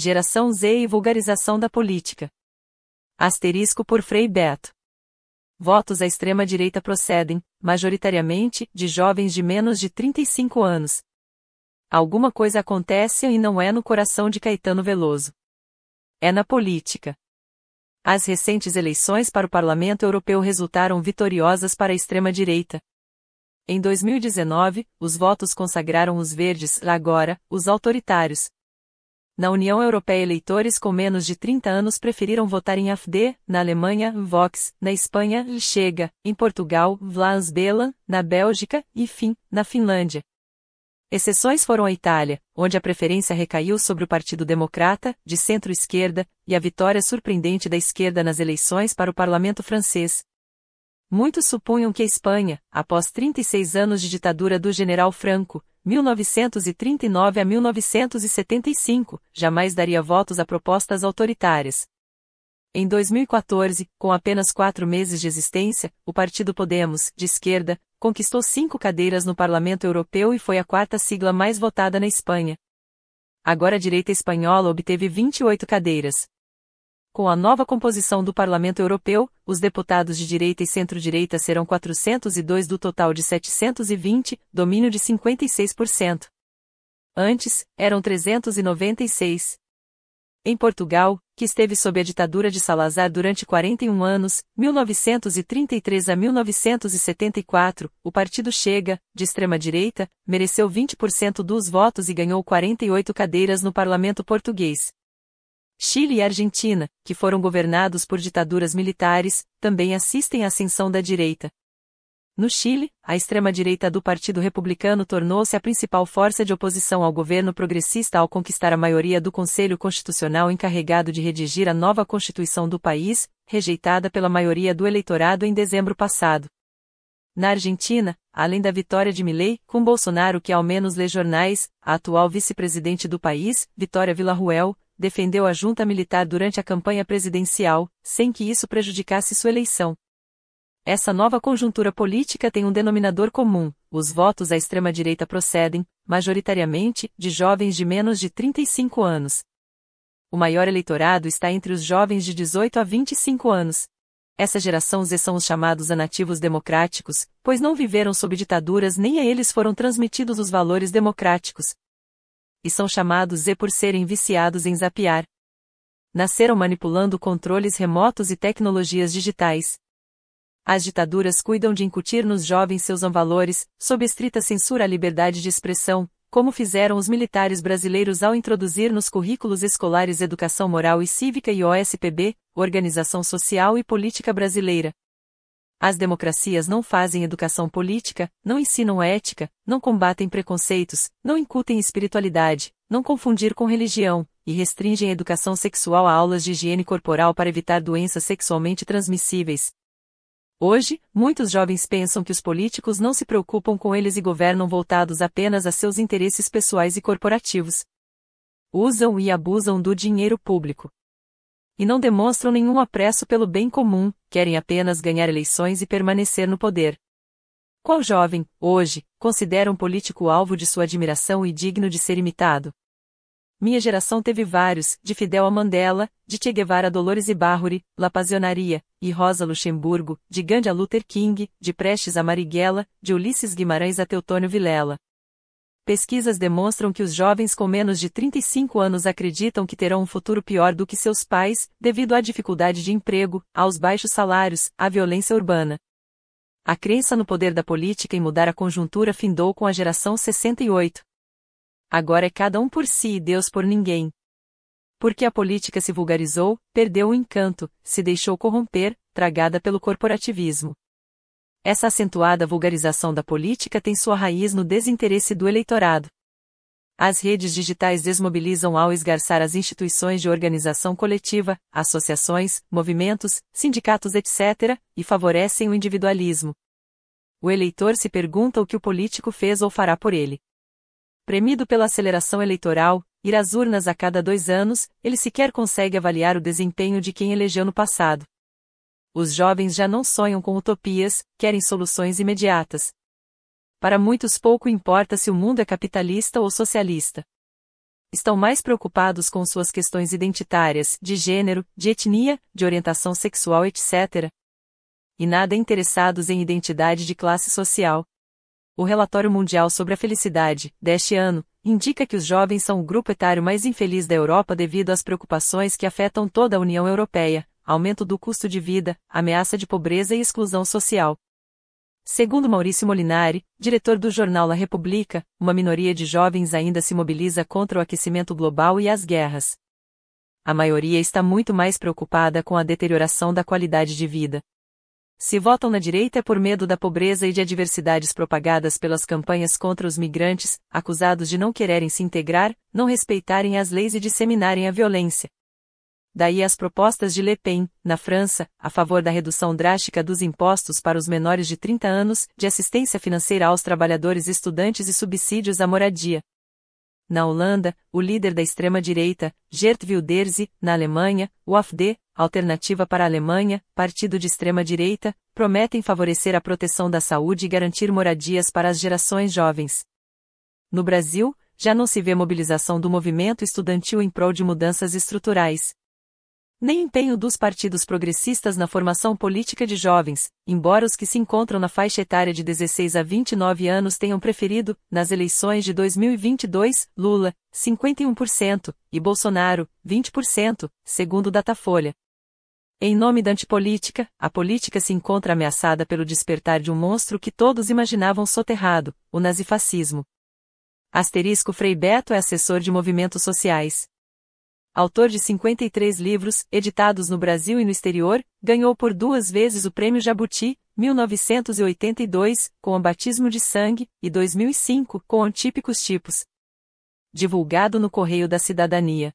Geração Z e vulgarização da política. Asterisco por Frei Beto. Votos à extrema-direita procedem, majoritariamente, de jovens de menos de 35 anos. Alguma coisa acontece e não é no coração de Caetano Veloso. É na política. As recentes eleições para o Parlamento Europeu resultaram vitoriosas para a extrema-direita. Em 2019, os votos consagraram os verdes, agora, os autoritários, na União Europeia, eleitores com menos de 30 anos preferiram votar em AfD, na Alemanha, Vox, na Espanha, Chega, em Portugal, Vlaams Belan, na Bélgica e Fim, na Finlândia. Exceções foram a Itália, onde a preferência recaiu sobre o Partido Democrata, de centro-esquerda, e a vitória surpreendente da esquerda nas eleições para o parlamento francês. Muitos supunham que a Espanha, após 36 anos de ditadura do general Franco, 1939 a 1975, jamais daria votos a propostas autoritárias. Em 2014, com apenas quatro meses de existência, o Partido Podemos, de esquerda, conquistou cinco cadeiras no Parlamento Europeu e foi a quarta sigla mais votada na Espanha. Agora a direita espanhola obteve 28 cadeiras. Com a nova composição do Parlamento Europeu, os deputados de direita e centro-direita serão 402 do total de 720, domínio de 56%. Antes, eram 396. Em Portugal, que esteve sob a ditadura de Salazar durante 41 anos, 1933 a 1974, o partido Chega, de extrema-direita, mereceu 20% dos votos e ganhou 48 cadeiras no parlamento português, Chile e Argentina, que foram governados por ditaduras militares, também assistem à ascensão da direita. No Chile, a extrema-direita do Partido Republicano tornou-se a principal força de oposição ao governo progressista ao conquistar a maioria do Conselho Constitucional encarregado de redigir a nova Constituição do país, rejeitada pela maioria do eleitorado em dezembro passado. Na Argentina, além da vitória de Milei, com Bolsonaro que ao menos lê jornais, a atual vice-presidente do país, Vitória Villarruel, defendeu a junta militar durante a campanha presidencial, sem que isso prejudicasse sua eleição. Essa nova conjuntura política tem um denominador comum: os votos à extrema-direita procedem, majoritariamente, de jovens de menos de 35 anos. O maior eleitorado está entre os jovens de 18 a 25 anos. Essa geração Z são os chamados anativos democráticos, pois não viveram sob ditaduras nem a eles foram transmitidos os valores democráticos, e são chamados Z por serem viciados em zapear. Nasceram manipulando controles remotos e tecnologias digitais. As ditaduras cuidam de incutir nos jovens seus valores, sob estrita censura à liberdade de expressão, como fizeram os militares brasileiros ao introduzir nos currículos escolares Educação Moral e Cívica e OSPB, Organização Social e Política Brasileira. As democracias não fazem educação política, não ensinam ética, não combatem preconceitos, não incutem espiritualidade, não confundir com religião, e restringem a educação sexual a aulas de higiene corporal para evitar doenças sexualmente transmissíveis. Hoje, muitos jovens pensam que os políticos não se preocupam com eles e governam voltados apenas a seus interesses pessoais e corporativos. Usam e abusam do dinheiro público e não demonstram nenhum apreço pelo bem comum, querem apenas ganhar eleições e permanecer no poder. Qual jovem, hoje, considera um político alvo de sua admiração e digno de ser imitado? Minha geração teve vários, de Fidel a Mandela, de Che Guevara a Dolores Ibarruri, La Pasionaria, e Rosa Luxemburgo, de Gandhi a Luther King, de Prestes a Marighella, de Ulisses Guimarães a Teutônio Vilela. Pesquisas demonstram que os jovens com menos de 35 anos acreditam que terão um futuro pior do que seus pais, devido à dificuldade de emprego, aos baixos salários, à violência urbana. A crença no poder da política em mudar a conjuntura findou com a geração 68. Agora é cada um por si e Deus por ninguém. Porque a política se vulgarizou, perdeu o encanto, se deixou corromper, tragada pelo corporativismo. Essa acentuada vulgarização da política tem sua raiz no desinteresse do eleitorado. As redes digitais desmobilizam ao esgarçar as instituições de organização coletiva, associações, movimentos, sindicatos, etc., e favorecem o individualismo. O eleitor se pergunta o que o político fez ou fará por ele. Premido pela aceleração eleitoral, ir às urnas a cada dois anos, ele sequer consegue avaliar o desempenho de quem elegeu no passado. Os jovens já não sonham com utopias, querem soluções imediatas. Para muitos pouco importa se o mundo é capitalista ou socialista. Estão mais preocupados com suas questões identitárias, de gênero, de etnia, de orientação sexual, etc. E nada interessados em identidade de classe social. O relatório mundial sobre a felicidade, deste ano, indica que os jovens são o grupo etário mais infeliz da Europa devido às preocupações que afetam toda a União Europeia aumento do custo de vida, ameaça de pobreza e exclusão social. Segundo Maurício Molinari, diretor do jornal La República, uma minoria de jovens ainda se mobiliza contra o aquecimento global e as guerras. A maioria está muito mais preocupada com a deterioração da qualidade de vida. Se votam na direita é por medo da pobreza e de adversidades propagadas pelas campanhas contra os migrantes, acusados de não quererem se integrar, não respeitarem as leis e disseminarem a violência, Daí as propostas de Le Pen, na França, a favor da redução drástica dos impostos para os menores de 30 anos, de assistência financeira aos trabalhadores estudantes e subsídios à moradia. Na Holanda, o líder da extrema-direita, Gert Wilders, e, na Alemanha, o AfD, Alternativa para a Alemanha, partido de extrema-direita, prometem favorecer a proteção da saúde e garantir moradias para as gerações jovens. No Brasil, já não se vê mobilização do movimento estudantil em prol de mudanças estruturais nem empenho dos partidos progressistas na formação política de jovens, embora os que se encontram na faixa etária de 16 a 29 anos tenham preferido, nas eleições de 2022, Lula, 51%, e Bolsonaro, 20%, segundo Datafolha. Em nome da antipolítica, a política se encontra ameaçada pelo despertar de um monstro que todos imaginavam soterrado, o nazifascismo. Asterisco Frei Beto é assessor de movimentos sociais autor de 53 livros, editados no Brasil e no exterior, ganhou por duas vezes o Prêmio Jabuti, 1982, com o Batismo de Sangue, e 2005, com Antípicos Tipos. Divulgado no Correio da Cidadania.